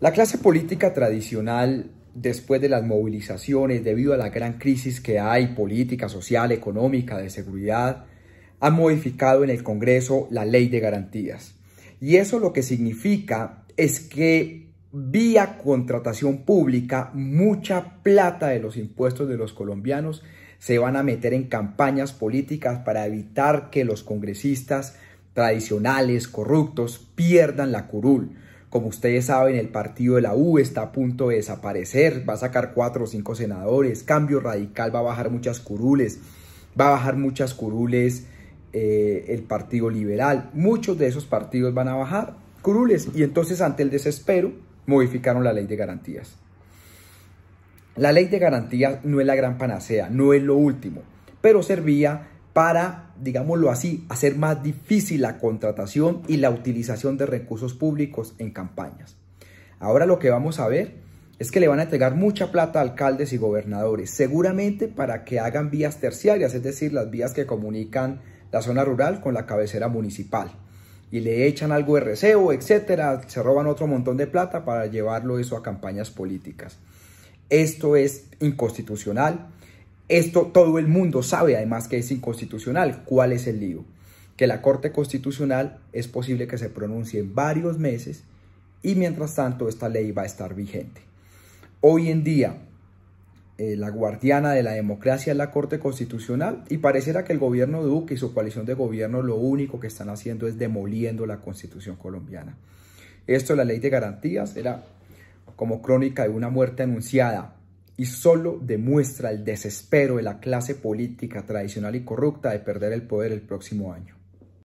La clase política tradicional, después de las movilizaciones, debido a la gran crisis que hay, política, social, económica, de seguridad, ha modificado en el Congreso la ley de garantías. Y eso lo que significa es que vía contratación pública, mucha plata de los impuestos de los colombianos se van a meter en campañas políticas para evitar que los congresistas tradicionales, corruptos, pierdan la curul como ustedes saben, el partido de la U está a punto de desaparecer, va a sacar cuatro o cinco senadores, cambio radical, va a bajar muchas curules, va a bajar muchas curules eh, el Partido Liberal, muchos de esos partidos van a bajar curules y entonces ante el desespero modificaron la ley de garantías. La ley de garantías no es la gran panacea, no es lo último, pero servía para, digámoslo así, hacer más difícil la contratación y la utilización de recursos públicos en campañas. Ahora lo que vamos a ver es que le van a entregar mucha plata a alcaldes y gobernadores, seguramente para que hagan vías terciarias, es decir, las vías que comunican la zona rural con la cabecera municipal. Y le echan algo de receo, etcétera, se roban otro montón de plata para llevarlo eso a campañas políticas. Esto es inconstitucional, esto todo el mundo sabe además que es inconstitucional. ¿Cuál es el lío? Que la Corte Constitucional es posible que se pronuncie en varios meses y mientras tanto esta ley va a estar vigente. Hoy en día, eh, la guardiana de la democracia es la Corte Constitucional y pareciera que el gobierno Duque y su coalición de gobierno lo único que están haciendo es demoliendo la constitución colombiana. Esto, la ley de garantías, era como crónica de una muerte anunciada y solo demuestra el desespero de la clase política tradicional y corrupta de perder el poder el próximo año.